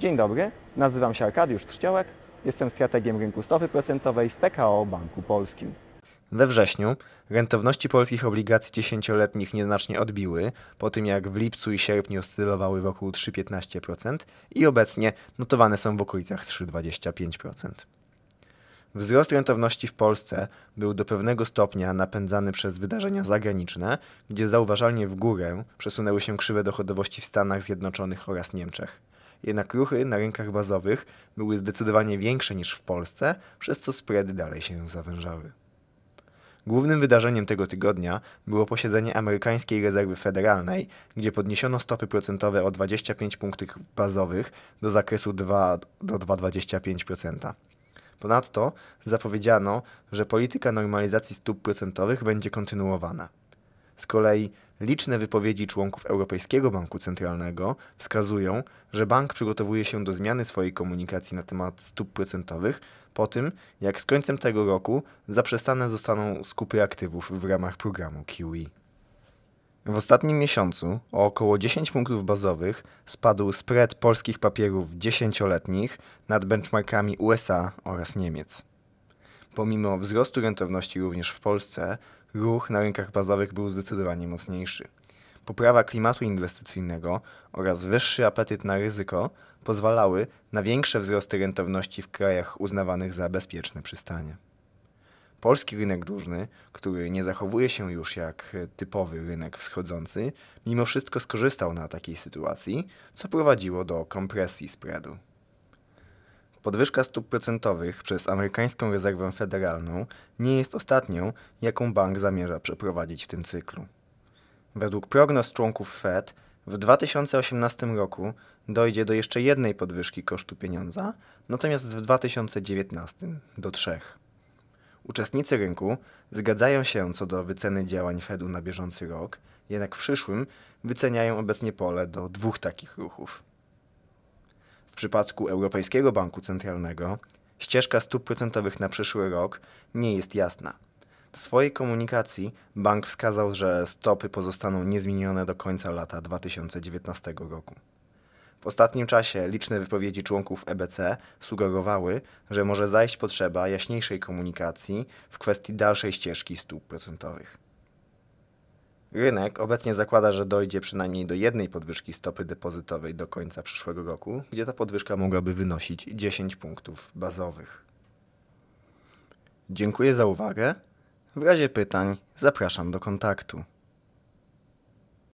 Dzień dobry, nazywam się Arkadiusz Trzciołek, jestem strategiem rynku stopy procentowej w PKO Banku Polskim. We wrześniu rentowności polskich obligacji dziesięcioletnich nieznacznie odbiły, po tym jak w lipcu i sierpniu oscylowały wokół 3,15% i obecnie notowane są w okolicach 3,25%. Wzrost rentowności w Polsce był do pewnego stopnia napędzany przez wydarzenia zagraniczne, gdzie zauważalnie w górę przesunęły się krzywe dochodowości w Stanach Zjednoczonych oraz Niemczech jednak ruchy na rynkach bazowych były zdecydowanie większe niż w Polsce, przez co spready dalej się zawężały. Głównym wydarzeniem tego tygodnia było posiedzenie amerykańskiej rezerwy federalnej, gdzie podniesiono stopy procentowe o 25 punktów bazowych do zakresu 2 do 2,25%. Ponadto zapowiedziano, że polityka normalizacji stóp procentowych będzie kontynuowana. Z kolei Liczne wypowiedzi członków Europejskiego Banku Centralnego wskazują, że bank przygotowuje się do zmiany swojej komunikacji na temat stóp procentowych po tym, jak z końcem tego roku zaprzestane zostaną skupy aktywów w ramach programu QE. W ostatnim miesiącu o około 10 punktów bazowych spadł spread polskich papierów dziesięcioletnich nad benchmarkami USA oraz Niemiec. Pomimo wzrostu rentowności również w Polsce, ruch na rynkach bazowych był zdecydowanie mocniejszy. Poprawa klimatu inwestycyjnego oraz wyższy apetyt na ryzyko pozwalały na większe wzrosty rentowności w krajach uznawanych za bezpieczne przystanie. Polski rynek dłużny, który nie zachowuje się już jak typowy rynek wschodzący, mimo wszystko skorzystał na takiej sytuacji, co prowadziło do kompresji spreadu. Podwyżka stóp procentowych przez amerykańską rezerwę federalną nie jest ostatnią, jaką bank zamierza przeprowadzić w tym cyklu. Według prognoz członków Fed w 2018 roku dojdzie do jeszcze jednej podwyżki kosztu pieniądza, natomiast w 2019 do trzech. Uczestnicy rynku zgadzają się co do wyceny działań Fedu na bieżący rok, jednak w przyszłym wyceniają obecnie pole do dwóch takich ruchów przypadku Europejskiego Banku Centralnego ścieżka stóp procentowych na przyszły rok nie jest jasna. W swojej komunikacji bank wskazał, że stopy pozostaną niezmienione do końca lata 2019 roku. W ostatnim czasie liczne wypowiedzi członków EBC sugerowały, że może zajść potrzeba jaśniejszej komunikacji w kwestii dalszej ścieżki stóp procentowych. Rynek obecnie zakłada, że dojdzie przynajmniej do jednej podwyżki stopy depozytowej do końca przyszłego roku, gdzie ta podwyżka mogłaby wynosić 10 punktów bazowych. Dziękuję za uwagę. W razie pytań zapraszam do kontaktu.